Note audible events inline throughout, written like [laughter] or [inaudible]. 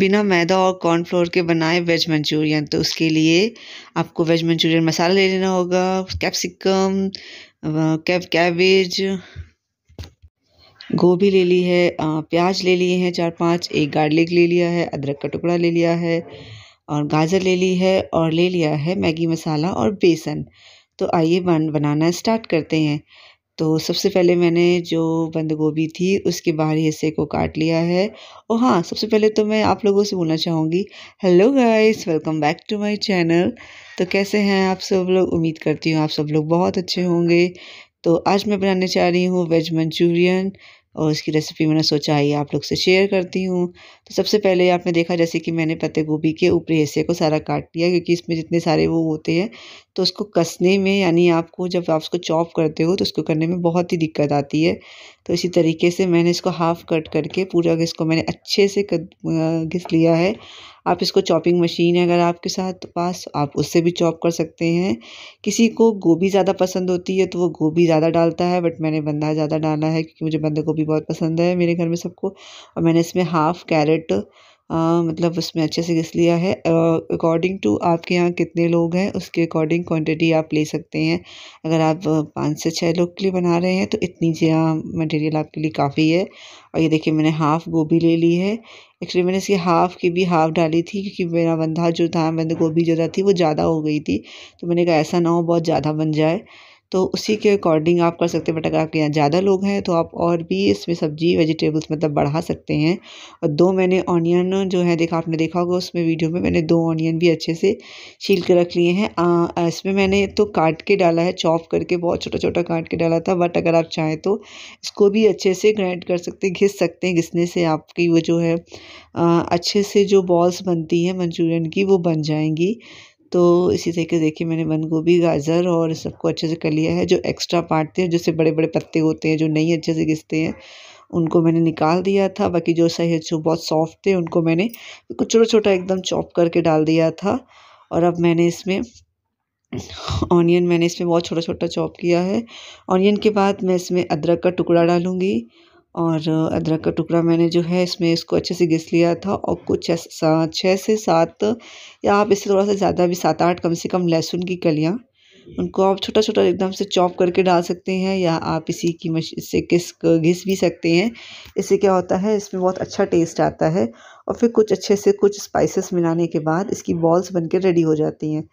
बिना मैदा और कॉर्नफ्लोर के बनाए वेज मंचूरियन तो उसके लिए आपको वेज मंचूरियन मसाला ले लेना होगा कैप्सिकम कैब कैबेज गोभी ले ली है प्याज ले लिए हैं चार पांच एक गार्लिक ले लिया है अदरक का टुकड़ा ले लिया है और गाजर ले ली है और ले लिया है मैगी मसाला और बेसन तो आइए बन बनाना स्टार्ट करते हैं तो सबसे पहले मैंने जो बंद गोभी थी उसके बाहरी हिस्से को काट लिया है और हाँ सबसे पहले तो मैं आप लोगों से बोलना चाहूँगी hello guys welcome back to my channel तो कैसे हैं आप सब लोग उम्मीद करती हूँ आप सब लोग बहुत अच्छे होंगे तो आज मैं बनाने चाह रही हूँ वेज मंचूरियन और उसकी रेसिपी मैंने सोचा ही आप लोग से शेयर करती हूँ तो सबसे पहले आपने देखा जैसे कि मैंने पत्ते गोभी के ऊपरी हिस्से को सारा काट लिया क्योंकि इसमें जितने सारे वो होते हैं तो उसको कसने में यानी आपको जब आप उसको चॉप करते हो तो उसको करने में बहुत ही दिक्कत आती है तो इसी तरीके से मैंने इसको हाफ़ कट करके पूरा इसको मैंने अच्छे से घिस लिया है आप इसको चॉपिंग मशीन है अगर आपके साथ पास आप उससे भी चॉप कर सकते हैं किसी को गोभी ज़्यादा पसंद होती है तो वो गोभी ज़्यादा डालता है बट मैंने बंदा ज़्यादा डाला है क्योंकि मुझे बंदा गोभी बहुत पसंद है मेरे घर में सबको और मैंने इसमें हाफ़ कैरेट मतलब उसमें अच्छे से घिस लिया है अकॉर्डिंग टू आपके यहाँ कितने लोग हैं उसके अकॉर्डिंग क्वांटिटी आप ले सकते हैं अगर आप पाँच से छः लोग के लिए बना रहे हैं तो इतनी जी मटेरियल हाँ आपके लिए काफ़ी है और ये देखिए मैंने हाफ़ गोभी ले ली है एक्चुअली मैंने इसकी हाफ़ की भी हाफ़ डाली थी क्योंकि मेरा बंधा जो था बंद गोभी जो थी वो ज़्यादा हो गई थी तो मैंने कहा ऐसा ना हो बहुत ज़्यादा बन जाए तो उसी के अकॉर्डिंग आप कर सकते हैं बट अगर आपके यहाँ ज़्यादा लोग हैं तो आप और भी इसमें सब्जी वेजिटेबल्स मतलब बढ़ा सकते हैं और दो मैंने ऑनियन जो है देखा आपने देखा होगा उसमें वीडियो में मैंने दो ऑनियन भी अच्छे से छील के रख लिए हैं इसमें मैंने तो काट के डाला है चॉप करके बहुत छोटा छोटा काट के डाला था बट अगर आप चाहें तो इसको भी अच्छे से ग्राइंड कर सकते हैं घिस सकते हैं घिसने से आपकी वो जो है अच्छे से जो बॉल्स बनती हैं मंचूरियन की वो बन जाएंगी तो इसी तरीके से देखिए मैंने बंद गोभी गाजर और सबको अच्छे से कर लिया है जो एक्स्ट्रा पार्ट थे जैसे बड़े बड़े पत्ते होते हैं जो नहीं अच्छे से घिसते हैं उनको मैंने निकाल दिया था बाकी जो सही जो बहुत सॉफ्ट थे उनको मैंने कुछ छोटा छोटा एकदम चॉप करके डाल दिया था और अब मैंने इसमें ऑनियन मैंने इसमें बहुत छोटा छोटा चॉप किया है ऑनियन के बाद मैं इसमें अदरक का टुकड़ा डालूँगी और अदरक का टुकड़ा मैंने जो है इसमें इसको अच्छे से घिस लिया था और कुछ छः से सात या आप इससे थोड़ा सा ज़्यादा भी सात आठ कम से कम लहसुन की कलियाँ उनको आप छोटा छोटा एकदम से चॉप करके डाल सकते हैं या आप इसी की मश इससे किस घिस भी सकते हैं इससे क्या होता है इसमें बहुत अच्छा टेस्ट आता है और फिर कुछ अच्छे से कुछ स्पाइसेस मिलाने के बाद इसकी बॉल्स बनकर रेडी हो जाती हैं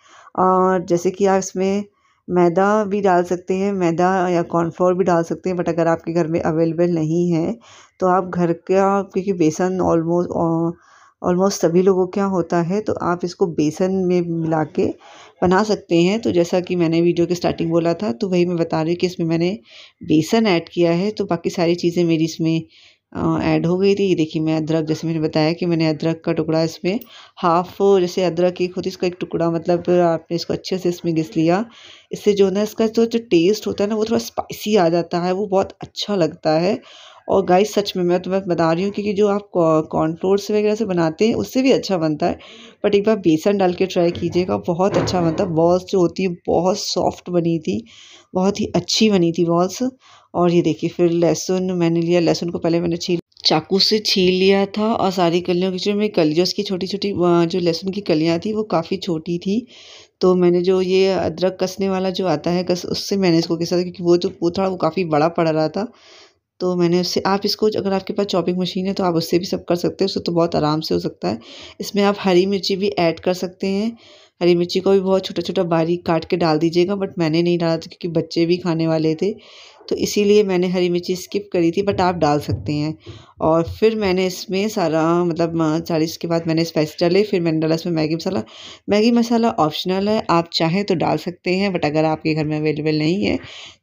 और जैसे कि आप इसमें मैदा भी डाल सकते हैं मैदा या कॉर्नफ्लोर भी डाल सकते हैं बट अगर आपके घर में अवेलेबल नहीं है तो आप घर का क्योंकि बेसन ऑलमोस्ट ऑलमोस्ट सभी लोगों के यहाँ होता है तो आप इसको बेसन में मिला के बना सकते हैं तो जैसा कि मैंने वीडियो के स्टार्टिंग बोला था तो वही मैं बता रही हूँ कि इसमें मैंने बेसन ऐड किया है तो बाकी सारी चीज़ें मेरी इसमें ऐड हो गई थी देखिए मैं अदरक जैसे मैंने बताया कि मैंने अदरक का टुकड़ा इसमें हाफ जैसे अदरक एक होती है इसका एक टुकड़ा मतलब आपने इसको अच्छे से इसमें घिस लिया इससे जो है ना इसका जो जो टेस्ट होता है ना वो थोड़ा स्पाइसी आ जाता है वो बहुत अच्छा लगता है और गाय सच में मैं तुम्हें बता रही हूँ क्योंकि जो आप कॉर्नफ्लोर्स वगैरह से बनाते हैं उससे भी अच्छा बनता है बट एक बार बेसन डाल के ट्राई कीजिएगा बहुत अच्छा बनता है बॉल्स जो होती है बहुत सॉफ्ट बनी थी बहुत ही अच्छी बनी थी बॉल्स और ये देखिए फिर लहसुन मैंने लिया लहसुन को पहले मैंने छील चाकू से छील लिया था और सारी कलियों की जो मेरी कलियों उसकी छोटी छोटी जो लहसुन की कलियाँ थी वो काफ़ी छोटी थी तो मैंने जो ये अदरक कसने वाला जो आता है कस उससे मैंने इसको कसा क्योंकि वो जो वो थोड़ा वो काफ़ी बड़ा पड़ रहा था तो मैंने उससे आप इसको अगर आपके पास चॉपिंग मशीन है तो आप उससे भी सब कर सकते हैं उससे तो बहुत आराम से हो सकता है इसमें आप हरी मिर्ची भी ऐड कर सकते हैं हरी मिर्ची को भी बहुत छोटा छोटा बारीक काट के डाल दीजिएगा बट मैंने नहीं डाला था क्योंकि बच्चे भी खाने वाले थे तो इसीलिए मैंने हरी मिर्ची स्किप करी थी बट आप डाल सकते हैं और फिर मैंने इसमें सारा मतलब चालीस इसके बाद मैंने स्पाइस डाले फिर मैंने डाला इसमें Maggi masala Maggi masala optional है आप चाहें तो डाल सकते हैं बट अगर आपके घर में अवेलेबल नहीं है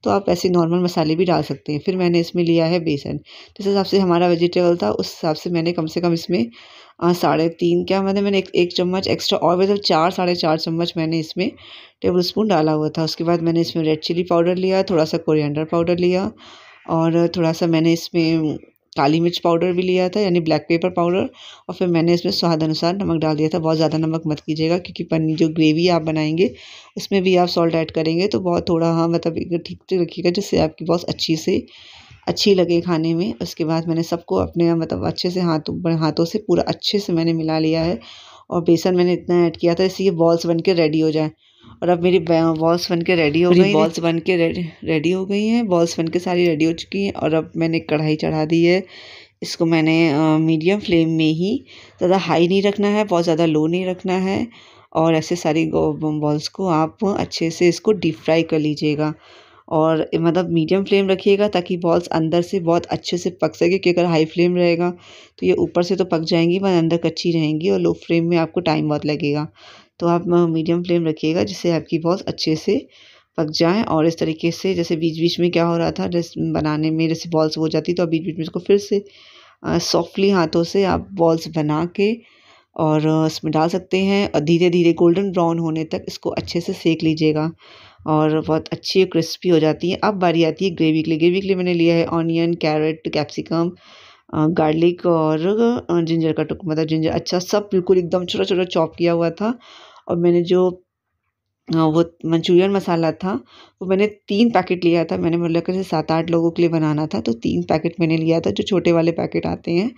तो आप ऐसे नॉर्मल मसाले भी डाल सकते हैं फिर मैंने इसमें लिया है बेसन जिस हिसाब से हमारा वेजिटेबल था उस हिसाब से मैंने कम से कम इसमें हाँ, साढ़े तीन क्या मतलब मैंने एक एक चम्मच एक्स्ट्रा और मतलब चार साढ़े चार चम्मच मैंने इसमें टेबल स्पून डाला हुआ था उसके बाद मैंने इसमें रेड चिली पाउडर लिया थोड़ा सा कोरिएंडर पाउडर लिया और थोड़ा सा मैंने इसमें काली मिर्च पाउडर भी लिया था यानी ब्लैक पेपर पाउडर और फिर मैंने इसमें स्वाद अनुसार नमक डाल दिया था बहुत ज़्यादा नमक मत कीजिएगा क्योंकि पनीर जो ग्रेवी आप बनाएंगे उसमें भी आप सॉल्ट ऐड करेंगे तो बहुत थोड़ा हाँ मतलब ठीक से रखिएगा जिससे आपकी बहुत अच्छी से अच्छी लगे खाने में उसके बाद मैंने सबको अपने मतलब अच्छे से हाथों हाथों से पूरा अच्छे से मैंने मिला लिया है और बेसन मैंने इतना ऐड किया था इससे ये बॉल्स बन के रेडी हो जाए और अब मेरी बॉल्स बन के रेडी हो गई बॉल्स बन के रेडी हो गई हैं बॉल्स बन के सारी रेडी हो चुकी हैं और अब मैंने कढ़ाई चढ़ा दी है इसको मैंने मीडियम फ्लेम में ही ज़्यादा हाई नहीं रखना है बहुत ज़्यादा लो नहीं रखना है और ऐसे सारी बॉल्स को आप अच्छे से इसको डीप फ्राई कर लीजिएगा और मतलब मीडियम फ्लेम रखिएगा ताकि बॉल्स अंदर से बहुत अच्छे से पक सके क्योंकि अगर हाई फ्लेम रहेगा तो ये ऊपर से तो पक जाएंगी वह अंदर कच्ची रहेंगी और लो फ्लेम में आपको टाइम बहुत लगेगा तो आप मीडियम फ्लेम रखिएगा जिससे आपकी बॉल्स अच्छे से पक जाएँ और इस तरीके से जैसे बीच बीच में क्या हो रहा था जैसे बनाने में जैसे बॉल्स हो जाती तो आप बीच बीच में उसको फिर से सॉफ्टली हाथों से आप बॉल्स बना के और इसमें डाल सकते हैं और धीरे धीरे गोल्डन ब्राउन होने तक इसको अच्छे से सेक लीजिएगा और बहुत अच्छी क्रिस्पी हो जाती है अब बारी आती है ग्रेवी के लिए ग्रेवी के लिए मैंने लिया है ऑनियन कैरेट कैप्सिकम गार्लिक और जिंजर का टुक मतलब जिंजर अच्छा सब बिल्कुल एकदम छोटा छोटा चॉप किया हुआ था और मैंने जो वो मंचूरियन मसाला था वो मैंने तीन पैकेट लिया था मैंने मतलब कैसे सात आठ लोगों के लिए बनाना था तो तीन पैकेट मैंने लिया था जो छोटे वाले पैकेट आते हैं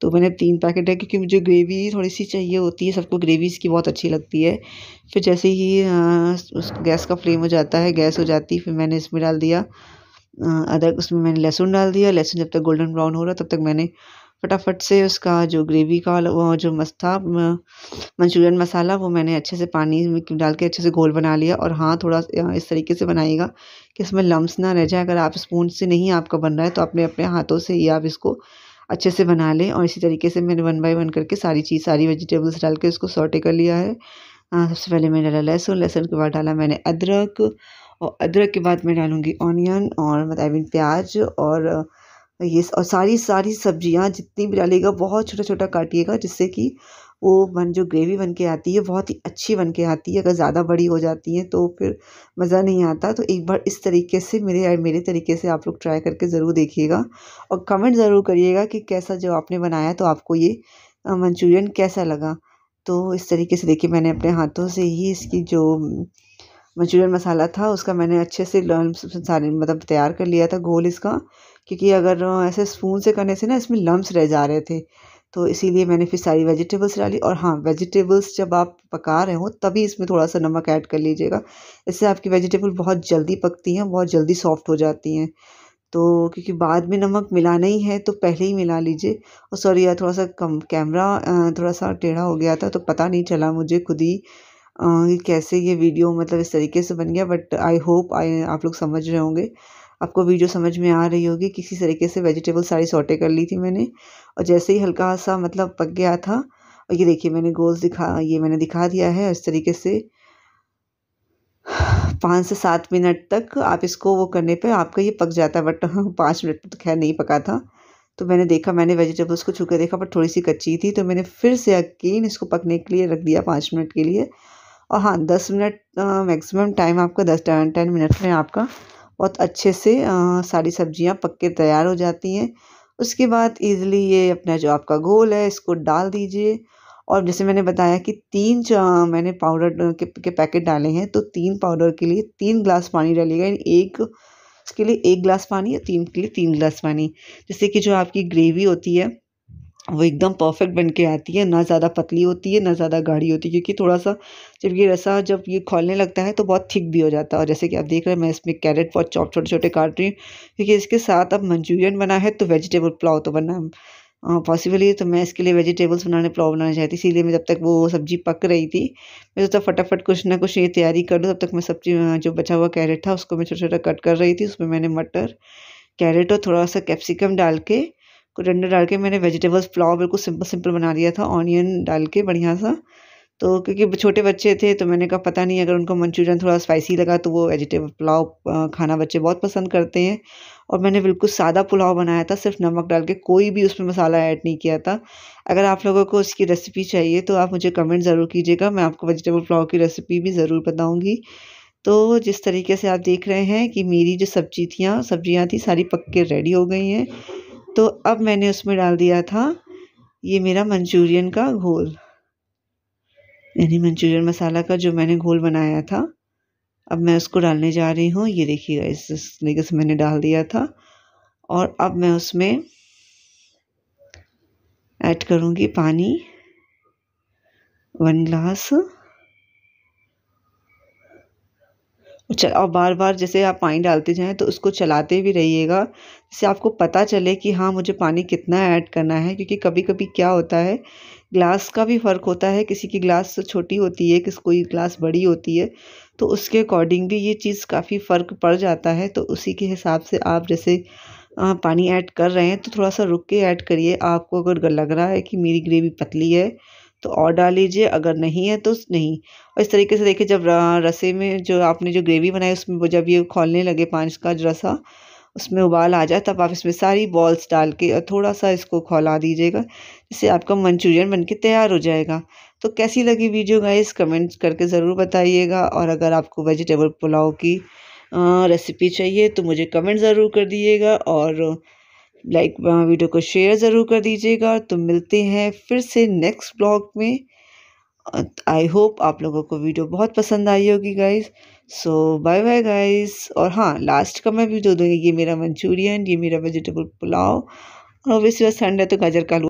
तो मैंने तीन पैकेट है क्योंकि मुझे ग्रेवी थोड़ी सी चाहिए होती है सबको ग्रेवी इसकी बहुत अच्छी लगती है फिर जैसे ही उस गैस का फ्लेम हो जाता है गैस हो जाती फिर मैंने इसमें डाल दिया अदरक उसमें मैंने लहसुन डाल दिया लहसुन जब तक गोल्डन ब्राउन हो रहा तब तक मैंने फटाफट से उसका जो ग्रेवी का वो जो मस्था मंचूरियन मसाला वो मैंने अच्छे से पानी में डाल के अच्छे से घोल बना लिया और हाँ थोड़ा इस तरीके से बनाइएगा कि इसमें लम्स ना रह जाए अगर आप स्पून से नहीं आपका बन रहा है तो अपने अपने हाथों से ही आप इसको अच्छे से बना लें और इसी तरीके से मैंने वन बाई वन करके सारी चीज़ सारी वेजिटेबल्स डाल के उसको सॉटे कर लिया है सबसे पहले मैंने डाला लहसुन लहसुन के बाद डाला मैंने अदरक और अदरक के बाद मैं डालूँगी ऑनियन और मतलब प्याज और ये और सारी सारी सब्जियाँ जितनी भी डालिएगा बहुत छोटा छोटा काटिएगा जिससे कि वो बन जो ग्रेवी बन के आती है बहुत ही अच्छी बन के आती है अगर ज़्यादा बड़ी हो जाती है तो फिर मज़ा नहीं आता तो एक बार इस तरीके से मेरे मेरे तरीके से आप लोग ट्राई करके ज़रूर देखिएगा और कमेंट ज़रूर करिएगा कि कैसा जो आपने बनाया तो आपको ये मंचूरियन कैसा लगा तो इस तरीके से देखिए मैंने अपने हाथों से ही इसकी जो मंचूरियन मसाला था उसका मैंने अच्छे से सारे मतलब तैयार कर लिया था गोल इसका क्योंकि अगर ऐसे स्पून से करने से ना इसमें लम्स रह जा रहे थे तो इसीलिए मैंने फिर सारी वेजिटेबल्स डाली और हाँ वेजिटेबल्स जब आप पका रहे हो तभी इसमें थोड़ा सा नमक ऐड कर लीजिएगा इससे आपकी वेजिटेबल बहुत जल्दी पकती हैं बहुत जल्दी सॉफ्ट हो जाती हैं तो क्योंकि बाद में नमक मिलाना ही है तो पहले ही मिला लीजिए और सॉरी यार थोड़ा सा कम कैमरा थोड़ा सा टेढ़ा हो गया था तो पता नहीं चला मुझे खुद ही कैसे ये वीडियो मतलब इस तरीके से बन गया बट आई होप आई आप लोग समझ रहे होंगे आपको वीडियो समझ में आ रही होगी किसी तरीके से वेजिटेबल सारी सॉटे कर ली थी मैंने और जैसे ही हल्का सा मतलब पक गया था और ये देखिए मैंने गोल्स दिखा ये मैंने दिखा दिया है इस तरीके से पाँच से सात मिनट तक आप इसको वो करने पे आपका ये पक जाता है बट [laughs] पाँच मिनट तक तो खैर नहीं पका था तो मैंने देखा मैंने वेजिटेबल्स को छू के देखा पर थोड़ी सी कच्ची थी तो मैंने फिर से यकीन इसको पकने के लिए रख दिया पाँच मिनट के लिए और हाँ दस मिनट मैक्सिमम टाइम आपका दस टेन मिनट में आपका बहुत अच्छे से आ, सारी सब्जियां पक के तैयार हो जाती हैं उसके बाद ईज़िली ये अपना जो आपका घोल है इसको डाल दीजिए और जैसे मैंने बताया कि तीन मैंने पाउडर के, के पैकेट डाले हैं तो तीन पाउडर के लिए तीन ग्लास पानी डालिएगा एक उसके लिए एक ग्लास पानी या तीन के लिए तीन ग्लास पानी जिससे कि जो आपकी ग्रेवी होती है वो एकदम परफेक्ट बन के आती है ना ज़्यादा पतली होती है ना ज़्यादा गाढ़ी होती है क्योंकि थोड़ा सा जब ये रसा जब ये खोलने लगता है तो बहुत थिक भी हो जाता है और जैसे कि आप देख रहे हैं मैं इसमें कैरेट बहुत चॉप छोटे छोटे काट रही हूँ क्योंकि इसके साथ अब मंचूरियन बना है तो वेजिटेबल पुलाव तो बनना पॉसिबल ही तो मैं इसके लिए वेजिटेबल्स बनाने पुलाव बनाना चाहती इसीलिए मैं जब तक वो सब्ज़ी पक रही थी मैं जब तक फटाफट कुछ ना कुछ ये तैयारी कर लूँ तब तक मैं सब्जी जो बचा हुआ कैरेट था उसको मैं छोटा छोटा कट कर रही थी उसमें मैंने मटर कैरेट और थोड़ा सा कैप्सिकम डाल के को डाल के मैंने वेजिटेबल्स पुलाव बिल्कुल सिंपल सिंपल बना दिया था ऑनियन डाल के बढ़िया सा तो क्योंकि छोटे बच्चे थे तो मैंने कहा पता नहीं अगर उनको मंचूरियन थोड़ा स्पाइसी लगा तो वो वेजिटेबल पुलाव खाना बच्चे बहुत पसंद करते हैं और मैंने बिल्कुल सादा पुलाव बनाया था सिर्फ नमक डाल के कोई भी उसमें मसाला ऐड नहीं किया था अगर आप लोगों को उसकी रेसिपी चाहिए तो आप मुझे कमेंट ज़रूर कीजिएगा मैं आपको वेजिटेबल पुलाव की रेसिपी भी ज़रूर बताऊँगी तो जिस तरीके से आप देख रहे हैं कि मेरी जो सब्जी थी सब्जियाँ थी सारी पक के रेडी हो गई हैं तो अब मैंने उसमें डाल दिया था ये मेरा मंचूरियन का घोल यानी मंचूरियन मसाला का जो मैंने घोल बनाया था अब मैं उसको डालने जा रही हूँ ये देखिएगा इस तरीके से मैंने डाल दिया था और अब मैं उसमें ऐड करूँगी पानी वन ग्लास और बार बार जैसे आप पानी डालते जाएं तो उसको चलाते भी रहिएगा जिससे आपको पता चले कि हाँ मुझे पानी कितना ऐड करना है क्योंकि कभी कभी क्या होता है ग्लास का भी फ़र्क होता है किसी की ग्लास छोटी होती है किसी कोई ग्लास बड़ी होती है तो उसके अकॉर्डिंग भी ये चीज़ काफ़ी फ़र्क पड़ जाता है तो उसी के हिसाब से आप जैसे पानी ऐड कर रहे हैं तो थोड़ा सा रुक के ऐड करिए आपको अगर लग रहा है कि मेरी ग्रेवी पतली है तो और डाल लीजिए अगर नहीं है तो नहीं और इस तरीके से देखिए जब रसे में जो आपने जो ग्रेवी बनाई उसमें वो जब ये खोलने लगे पांच का जो रसा उसमें उबाल आ जाए तब आप इसमें सारी बॉल्स डाल के और थोड़ा सा इसको खोला दीजिएगा जिससे आपका मंचूरियन बनके तैयार हो जाएगा तो कैसी लगी वीडियो गाइस कमेंट करके ज़रूर बताइएगा और अगर आपको वेजिटेबल पुलाव की रेसिपी चाहिए तो मुझे कमेंट ज़रूर कर दीजिएगा और लाइक वीडियो को शेयर ज़रूर कर दीजिएगा तो मिलते हैं फिर से नेक्स्ट ब्लॉग में आई होप आप लोगों को वीडियो बहुत पसंद आई होगी guys so bye bye guys और हाँ लास्ट का मैं वीडियो दूंगी दूँगी ये मेरा मंचूरियन ये मेरा वेजिटेबल पुलाव और ठंड संडे तो गाजर का